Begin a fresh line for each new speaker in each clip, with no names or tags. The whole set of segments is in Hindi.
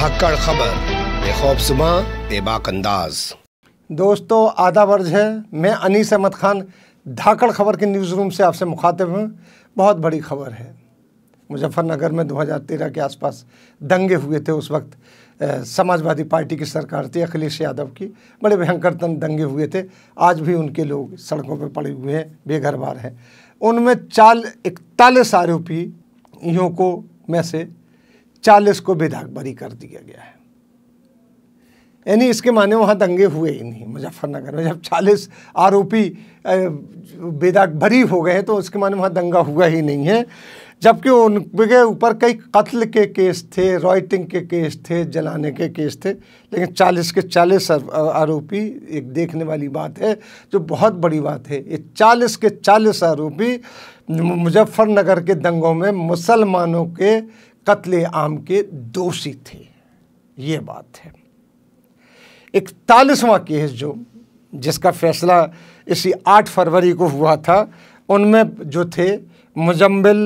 धाकड़ खबर सुबह बेबाक अंदाज दोस्तों वर्ज है मैं अनीस अहमद खान धाकड़ खबर के न्यूज़ रूम से आपसे मुखातिब हूँ बहुत बड़ी खबर है मुजफ्फरनगर में 2013 के आसपास दंगे हुए थे उस वक्त समाजवादी पार्टी की सरकार थी अखिलेश यादव की बड़े भयंकर तन दंगे हुए थे आज भी उनके लोग सड़कों पर पड़े हुए हैं बेघर बार हैं उनमें चाल इकतालीस आरोपियों को में से चालीस को बरी कर दिया गया है यानी इसके माने वहाँ दंगे हुए ही नहीं मुजफ्फरनगर में जब चालीस आरोपी बेदाग भरी हो गए तो उसके माने वहाँ दंगा हुआ ही नहीं है जबकि उनके ऊपर कई कत्ल के केस थे रॉयटिंग के केस थे जलाने के केस थे लेकिन 40 के 40 आरोपी एक देखने वाली बात है जो बहुत बड़ी बात है ये 40 के 40 आरोपी मुजफ्फरनगर के दंगों में मुसलमानों के कत्ले आम के दोषी थे ये बात है इकतालीसवां केस जो जिसका फैसला इसी आठ फरवरी को हुआ था उनमें जो थे मुजम्बिल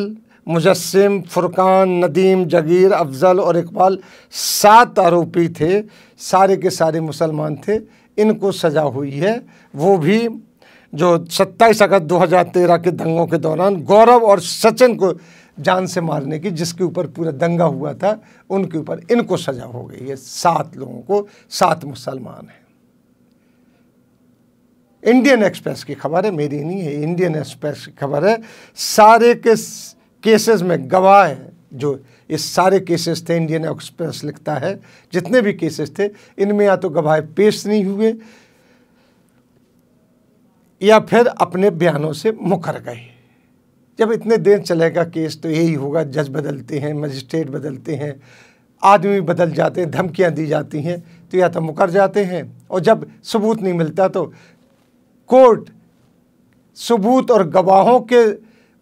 मुजस्म फुरकान नदीम जगीर अफजल और इकबाल सात आरोपी थे सारे के सारे मुसलमान थे इनको सज़ा हुई है वो भी जो 27 अगस्त 2013 के दंगों के दौरान गौरव और सचिन को जान से मारने की जिसके ऊपर पूरा दंगा हुआ था उनके ऊपर इनको सजा हो गई है सात लोगों को सात मुसलमान हैं इंडियन एक्सप्रेस की खबर है मेरी नहीं है इंडियन एक्सप्रेस की खबर है सारे के केसेस में गवाह है जो इस सारे केसेस थे इंडियन एक्सप्रेस लिखता है जितने भी केसेस थे इनमें या तो गवाह पेश नहीं हुए या फिर अपने बयानों से मुकर गए जब इतने देर चलेगा केस तो यही होगा जज बदलते हैं मजिस्ट्रेट बदलते हैं आदमी बदल जाते हैं धमकियाँ दी जाती हैं तो या तो मुकर जाते हैं और जब सबूत नहीं मिलता तो कोर्ट सबूत और गवाहों के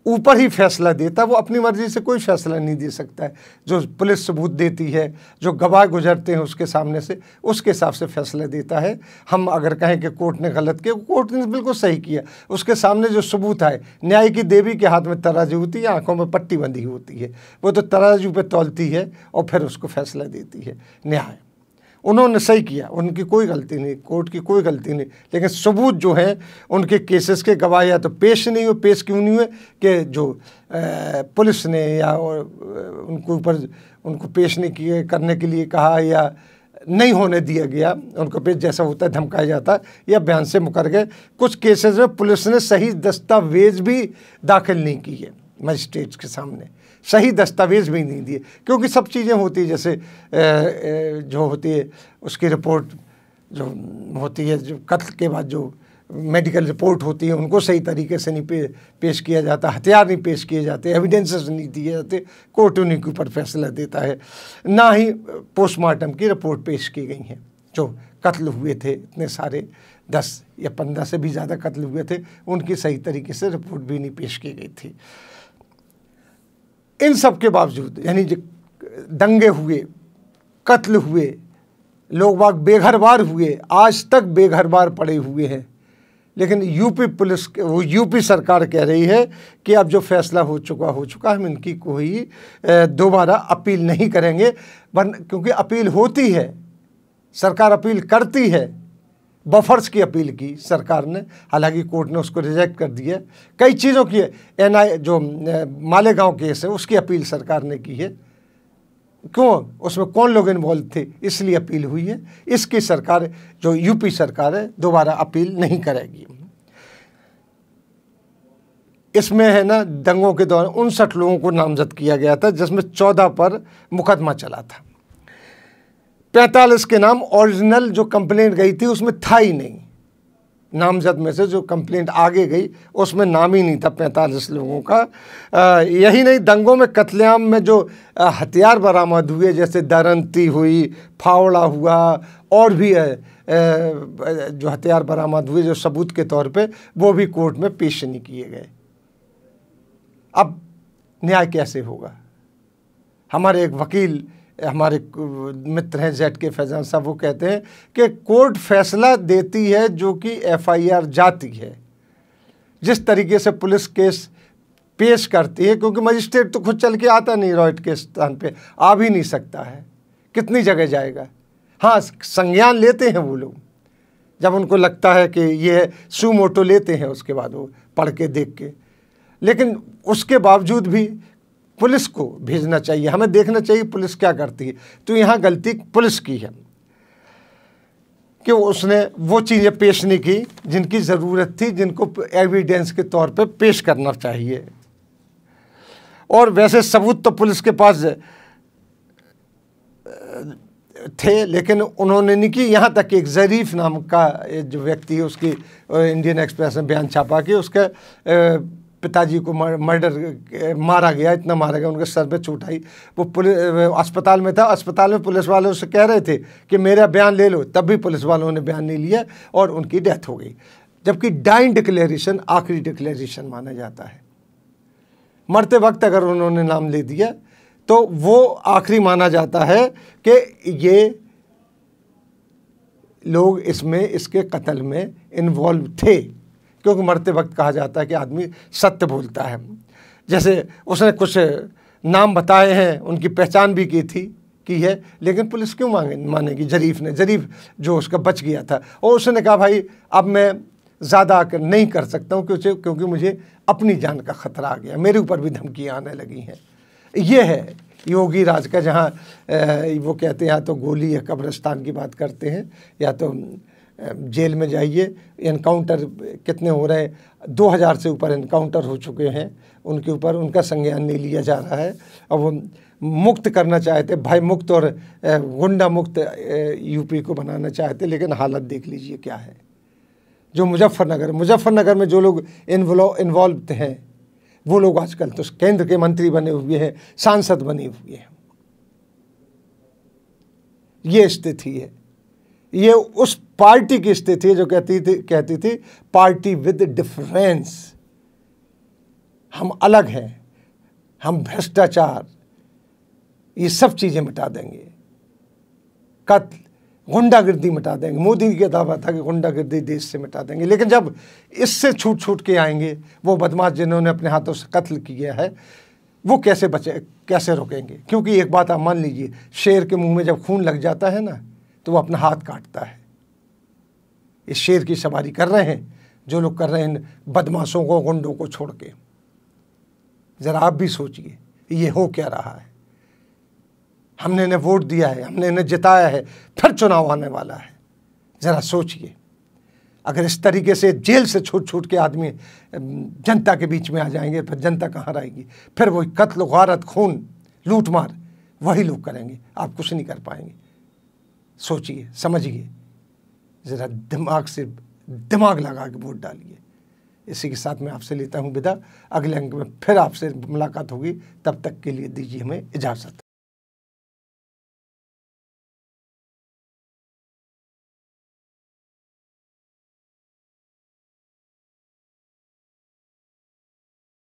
ऊपर ही फैसला देता है वो अपनी मर्जी से कोई फैसला नहीं दे सकता है जो पुलिस सबूत देती है जो गवाह गुजरते हैं उसके सामने से उसके हिसाब से फैसला देता है हम अगर कहें कि कोर्ट ने गलत किया कोर्ट ने बिल्कुल सही किया उसके सामने जो सबूत आए न्याय की देवी के हाथ में तराजू होती है आंखों में पट्टी बंधी होती है वो तो तराजू पर तोलती है और फिर उसको फैसला देती है न्याय उन्होंने सही किया उनकी कोई गलती नहीं कोर्ट की कोई गलती नहीं लेकिन सबूत जो है उनके केसेस के गवाह या तो पेश नहीं हुए पेश क्यों नहीं हुए कि जो पुलिस ने या उनके ऊपर उनको पेश नहीं किए करने के लिए कहा या नहीं होने दिया गया उनको पेश जैसा होता है धमकाया जाता है या बयान से मुकर गए कुछ केसेस में पुलिस ने सही दस्तावेज भी दाखिल नहीं किए मजिस्ट्रेट के सामने सही दस्तावेज़ भी नहीं दिए क्योंकि सब चीज़ें होती है जैसे ए, ए, जो होती है उसकी रिपोर्ट जो होती है जो कत्ल के बाद जो मेडिकल रिपोर्ट होती है उनको सही तरीके से नहीं पे, पेश किया जाता हथियार नहीं पेश किए जाते एविडेंसेस नहीं दिए जाते कोर्ट उन्हीं के ऊपर फैसला देता है ना ही पोस्टमार्टम की रिपोर्ट पेश की गई है जो कत्ल हुए थे इतने सारे दस या पंद्रह से भी ज़्यादा कत्ल हुए थे उनकी सही तरीके से रिपोर्ट भी नहीं पेश की गई थी इन सब के बावजूद यानी दंगे हुए कत्ल हुए लोग बाग बेघरबार हुए आज तक बेघरबार पड़े हुए हैं लेकिन यूपी पुलिस वो यूपी सरकार कह रही है कि अब जो फैसला हो चुका हो चुका हम इनकी कोई दोबारा अपील नहीं करेंगे वन क्योंकि अपील होती है सरकार अपील करती है बफर्स की अपील की सरकार ने हालांकि कोर्ट ने उसको रिजेक्ट कर दिया कई चीज़ों की एन आई जो मालेगांव केस है उसकी अपील सरकार ने की है क्यों उसमें कौन लोग इन्वॉल्व थे इसलिए अपील हुई है इसकी सरकार जो यूपी सरकार है दोबारा अपील नहीं करेगी इसमें है ना दंगों के दौरान उनसठ लोगों को नामजद किया गया था जिसमें चौदह पर मुकदमा चला था पैंतालीस के नाम ओरिजिनल जो कंप्लेंट गई थी उसमें था ही नहीं नामजद में से जो कंप्लेंट आगे गई उसमें नाम ही नहीं था पैंतालीस लोगों का आ, यही नहीं दंगों में कत्लेआम में जो हथियार बरामद हुए जैसे दरंती हुई फावड़ा हुआ और भी आ, जो हथियार बरामद हुए जो सबूत के तौर पे वो भी कोर्ट में पेश नहीं किए गए अब न्याय कैसे होगा हमारे एक वकील हमारे मित्र हैं जेड के फैजान साहब वो कहते हैं कि कोर्ट फैसला देती है जो कि एफआईआर जाती है जिस तरीके से पुलिस केस पेश करती है क्योंकि मजिस्ट्रेट तो खुद चल के आता नहीं रॉयट के स्थान पे आ भी नहीं सकता है कितनी जगह जाएगा हाँ संज्ञान लेते हैं वो लोग जब उनको लगता है कि ये सू मोटो लेते हैं उसके बाद वो पढ़ के देख के लेकिन उसके बावजूद भी पुलिस को भेजना चाहिए हमें देखना चाहिए पुलिस क्या करती है तो यहाँ गलती पुलिस की है कि उसने वो चीज़ें पेश नहीं की जिनकी ज़रूरत थी जिनको एविडेंस के तौर पे पेश करना चाहिए और वैसे सबूत तो पुलिस के पास थे लेकिन उन्होंने नहीं कि यहाँ तक एक ज़रीफ नाम का जो व्यक्ति है उसकी इंडियन एक्सप्रेस में बयान छापा कि उसके पिताजी को मर्डर मारा गया इतना मारा गया उनके सर पे चोट आई वो पुलिस अस्पताल में था अस्पताल में पुलिस वालों से कह रहे थे कि मेरा बयान ले लो तब भी पुलिस वालों ने बयान नहीं लिया और उनकी डेथ हो गई जबकि डाइन डिक्लेरेशन आखिरी डिक्लेरेशन माना जाता है मरते वक्त अगर उन्होंने नाम ले दिया तो वो आखिरी माना जाता है कि ये लोग इसमें इसके कत्ल में इन्वॉल्व थे क्योंकि मरते वक्त कहा जाता है कि आदमी सत्य भूलता है जैसे उसने कुछ नाम बताए हैं उनकी पहचान भी की थी की है लेकिन पुलिस क्यों मांगे मानेगी जरीफ ने जरीफ जो उसका बच गया था और उसने कहा भाई अब मैं ज़्यादा नहीं कर सकता हूँ क्योंकि क्योंकि मुझे अपनी जान का खतरा आ गया मेरे ऊपर भी धमकियाँ आने लगी हैं ये है योगी राज का जहाँ वो कहते हैं या तो गोली या कब्रस्तान की बात करते हैं या तो जेल में जाइए इनकाउंटर कितने हो रहे हैं दो हज़ार से ऊपर इनकाउंटर हो चुके हैं उनके ऊपर उनका संज्ञान नहीं लिया जा रहा है और वो मुक्त करना चाहते भय मुक्त और गुंडा मुक्त यूपी को बनाना चाहते लेकिन हालत देख लीजिए क्या है जो मुजफ्फरनगर मुजफ्फरनगर में जो लोग इन्वॉल्व हैं वो लोग आजकल तो केंद्र के मंत्री बने हुए हैं सांसद बने हुए हैं ये स्थिति है ये उस पार्टी की स्थिति जो कहती थी कहती थी पार्टी विद डिफरेंस हम अलग हैं हम भ्रष्टाचार ये सब चीज़ें मिटा देंगे कत्ल गुंडागर्दी मिटा देंगे मोदी के दावा था कि गुंडागर्दी देश से मिटा देंगे लेकिन जब इससे छूट छूट के आएंगे वो बदमाश जिन्होंने अपने हाथों से कत्ल किया है वो कैसे बचे कैसे रोकेंगे क्योंकि एक बात आप मान लीजिए शेर के मुंह में जब खून लग जाता है ना तो वो अपना हाथ काटता है इस शेर की सवारी कर रहे हैं जो लोग कर रहे हैं बदमाशों को गुंडों को छोड़ के ज़रा आप भी सोचिए ये हो क्या रहा है हमने इन्हें वोट दिया है हमने इन्हें जिताया है फिर चुनाव आने वाला है ज़रा सोचिए अगर इस तरीके से जेल से छूट छूट के आदमी जनता के बीच में आ जाएंगे फिर जनता कहाँ रहेगी फिर वही कत्ल गारत खून लूटमार वही लोग करेंगे आप कुछ नहीं कर पाएंगे सोचिए समझिए ज़रा दिमाग से दिमाग लगा के वोट डालिए इसी के साथ मैं आपसे लेता हूँ विदा अगले अंक में फिर आपसे मुलाकात होगी तब तक के लिए दीजिए हमें इजाज़त